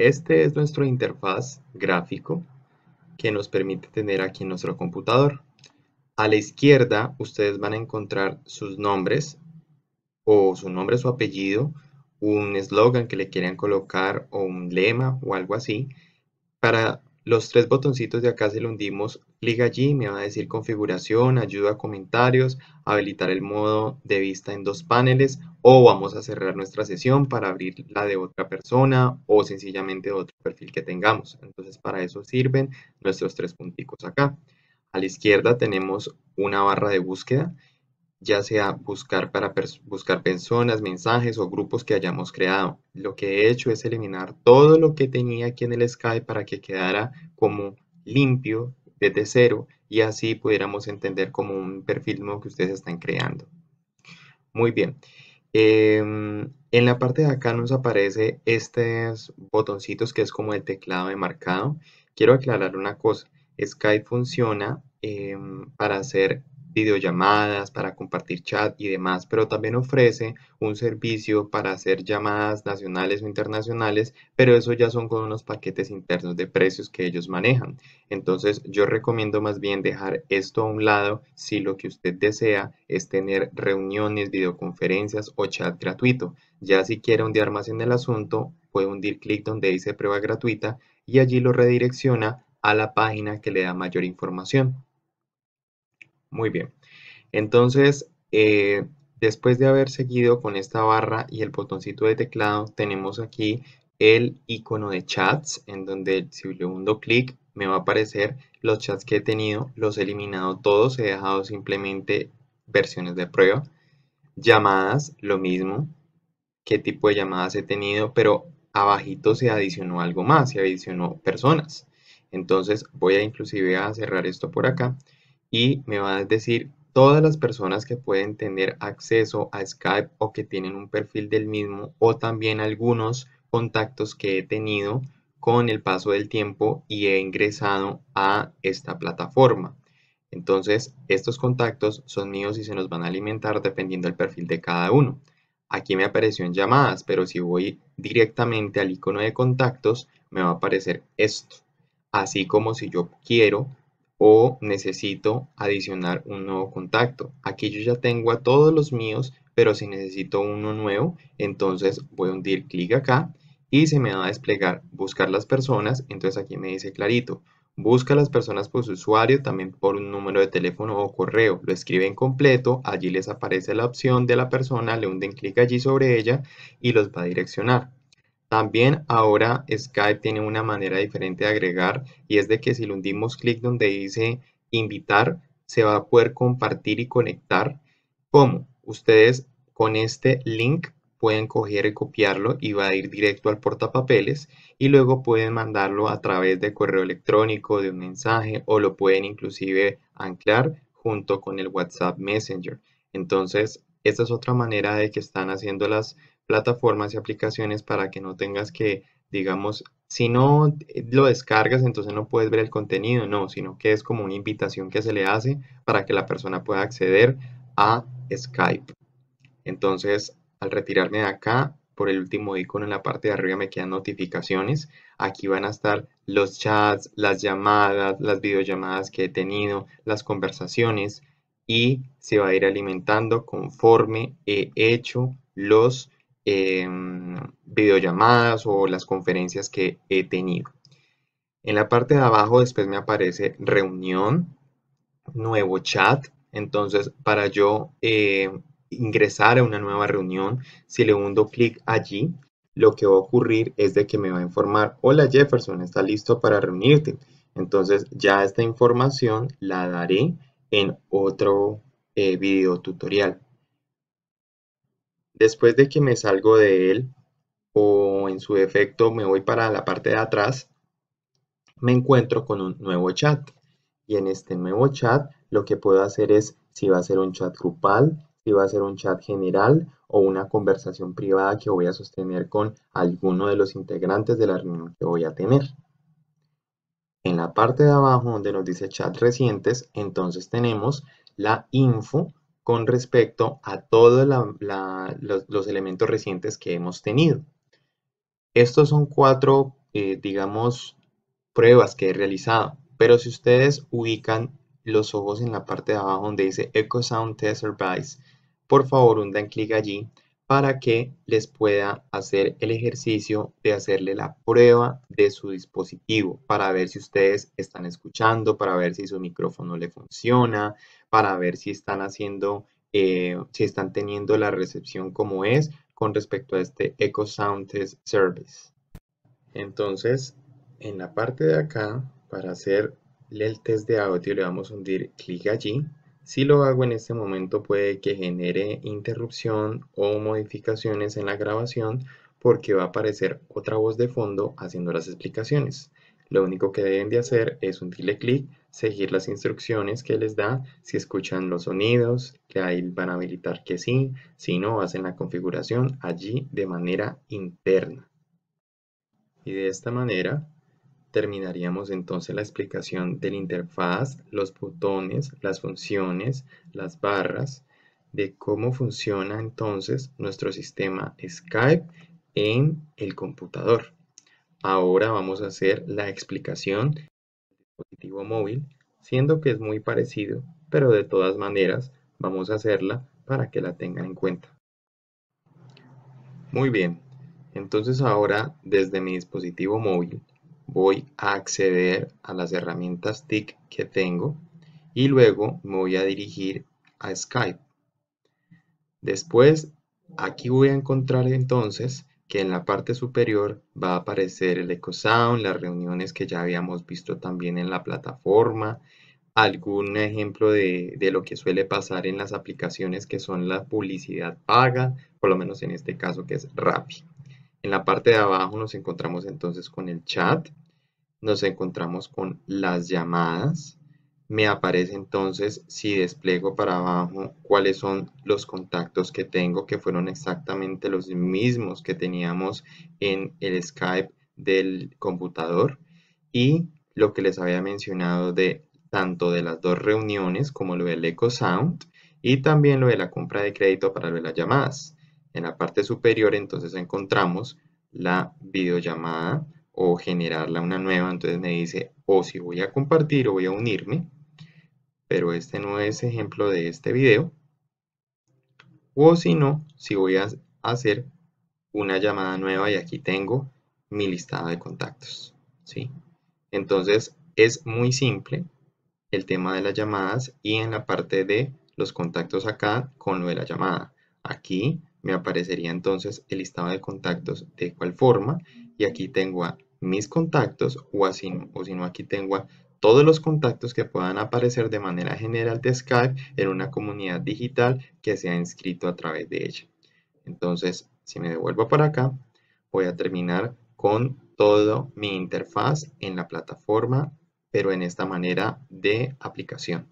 Este es nuestro interfaz gráfico que nos permite tener aquí en nuestro computador. A la izquierda ustedes van a encontrar sus nombres o su nombre, su apellido, un eslogan que le quieran colocar o un lema o algo así para los tres botoncitos de acá se lo hundimos, clic allí, me va a decir configuración, ayuda, a comentarios, habilitar el modo de vista en dos paneles o vamos a cerrar nuestra sesión para abrir la de otra persona o sencillamente otro perfil que tengamos. Entonces para eso sirven nuestros tres punticos acá. A la izquierda tenemos una barra de búsqueda ya sea buscar para buscar personas, mensajes o grupos que hayamos creado. Lo que he hecho es eliminar todo lo que tenía aquí en el Skype para que quedara como limpio desde cero y así pudiéramos entender como un perfil nuevo que ustedes están creando. Muy bien. Em, en la parte de acá nos aparece estos botoncitos que es como el teclado de marcado. Quiero aclarar una cosa. Skype funciona em, para hacer videollamadas, para compartir chat y demás, pero también ofrece un servicio para hacer llamadas nacionales o internacionales, pero eso ya son con unos paquetes internos de precios que ellos manejan. Entonces yo recomiendo más bien dejar esto a un lado si lo que usted desea es tener reuniones, videoconferencias o chat gratuito. Ya si quiere hundir más en el asunto, puede hundir clic donde dice prueba gratuita y allí lo redirecciona a la página que le da mayor información. Muy bien. Entonces, eh, después de haber seguido con esta barra y el botoncito de teclado, tenemos aquí el icono de chats, en donde si le hundo clic, me va a aparecer los chats que he tenido, los he eliminado todos, he dejado simplemente versiones de prueba. Llamadas, lo mismo, qué tipo de llamadas he tenido, pero abajito se adicionó algo más, se adicionó personas. Entonces voy a inclusive a cerrar esto por acá y me va a decir todas las personas que pueden tener acceso a Skype o que tienen un perfil del mismo o también algunos contactos que he tenido con el paso del tiempo y he ingresado a esta plataforma. Entonces, estos contactos son míos y se nos van a alimentar dependiendo del perfil de cada uno. Aquí me apareció en llamadas, pero si voy directamente al icono de contactos, me va a aparecer esto. Así como si yo quiero o necesito adicionar un nuevo contacto. Aquí yo ya tengo a todos los míos, pero si necesito uno nuevo, entonces voy a hundir clic acá y se me va a desplegar buscar las personas. Entonces aquí me dice clarito, busca las personas por su usuario, también por un número de teléfono o correo. Lo escribe en completo, allí les aparece la opción de la persona, le hunden clic allí sobre ella y los va a direccionar. También ahora Skype tiene una manera diferente de agregar y es de que si le hundimos clic donde dice invitar, se va a poder compartir y conectar. ¿Cómo? Ustedes con este link pueden coger y copiarlo y va a ir directo al portapapeles y luego pueden mandarlo a través de correo electrónico, de un mensaje o lo pueden inclusive anclar junto con el WhatsApp Messenger. Entonces, esta es otra manera de que están haciendo las plataformas y aplicaciones para que no tengas que, digamos, si no eh, lo descargas, entonces no puedes ver el contenido, no, sino que es como una invitación que se le hace para que la persona pueda acceder a Skype. Entonces, al retirarme de acá, por el último icono en la parte de arriba me quedan notificaciones. Aquí van a estar los chats, las llamadas, las videollamadas que he tenido, las conversaciones y se va a ir alimentando conforme he hecho los Em, videollamadas o las conferencias que he tenido. En la parte de abajo después me aparece reunión, nuevo chat. Entonces, para yo eh, ingresar a una nueva reunión, si le hundo clic allí, lo que va a ocurrir es de que me va a informar, hola Jefferson, ¿está listo para reunirte? Entonces, ya esta información la daré en otro eh, video tutorial. Después de que me salgo de él, o en su defecto me voy para la parte de atrás, me encuentro con un nuevo chat. Y en este nuevo chat lo que puedo hacer es si va a ser un chat grupal, si va a ser un chat general o una conversación privada que voy a sostener con alguno de los integrantes de la reunión que voy a tener. En la parte de abajo donde nos dice chat recientes, entonces tenemos la info con respecto a todos los, elementos recientes que hemos tenido. Estos son cuatro, eh, digamos, pruebas que he realizado, pero si ustedes ubican los ojos en la parte de abajo donde dice Echo Sound Test Advice, por favor un dan clic allí para que les pueda hacer el ejercicio de hacerle la prueba de su dispositivo para ver si ustedes están escuchando, para ver si su micrófono le funciona, para ver si están haciendo, eh, si están teniendo la recepción como es con respecto a este Echo Sound Test Service. Entonces, en la parte de acá, para hacer el test de audio, le vamos a hundir clic allí. Si lo hago en este momento puede que genere interrupción o modificaciones en la grabación porque va a aparecer otra voz de fondo haciendo las explicaciones. Lo único que deben de hacer es hundirle clic seguir las instrucciones que les da, si escuchan los sonidos, que ahí van a habilitar que sí, si no, hacen la configuración allí de manera interna. Y de esta manera terminaríamos entonces la explicación de la interfaz, los botones, las funciones, las barras, de cómo funciona entonces nuestro sistema Skype en el computador. Ahora vamos a hacer la explicación móvil, siendo que es muy parecido, pero de todas maneras vamos a hacerla para que la tengan en cuenta. Muy bien, entonces ahora desde mi dispositivo móvil voy a acceder a las herramientas TIC que tengo y luego me voy a dirigir a Skype. Después aquí voy a encontrar entonces que en la parte superior va a aparecer el Sound, las reuniones que ya habíamos visto también en la plataforma, algún ejemplo de, de, lo que suele pasar en las aplicaciones que son la publicidad paga, por lo menos en este caso que es Rappi. En la parte de abajo nos encontramos entonces con el chat, nos encontramos con las llamadas, me aparece entonces si despliego para abajo cuáles son los contactos que tengo que fueron exactamente los mismos que teníamos en el Skype del computador y lo que les había mencionado de tanto de las dos reuniones como lo del Echo Sound y también lo de la compra de crédito para lo de las llamadas. En la parte superior entonces encontramos la videollamada o generarla una nueva, entonces me dice o si voy a compartir o voy a unirme, pero este no es ejemplo de este video. O si no, si voy a hacer una llamada nueva y aquí tengo mi listado de contactos. ¿sí? Entonces es muy simple el tema de las llamadas y en la parte de los contactos acá con lo de la llamada. Aquí me aparecería entonces el listado de contactos de cual forma y aquí tengo a mis contactos o, así, o si no aquí tengo todos los contactos que puedan aparecer de manera general de Skype en una comunidad digital que se ha inscrito a través de ella. Entonces, si me devuelvo para acá, voy a terminar con toda mi interfaz en la plataforma, pero en esta manera de aplicación.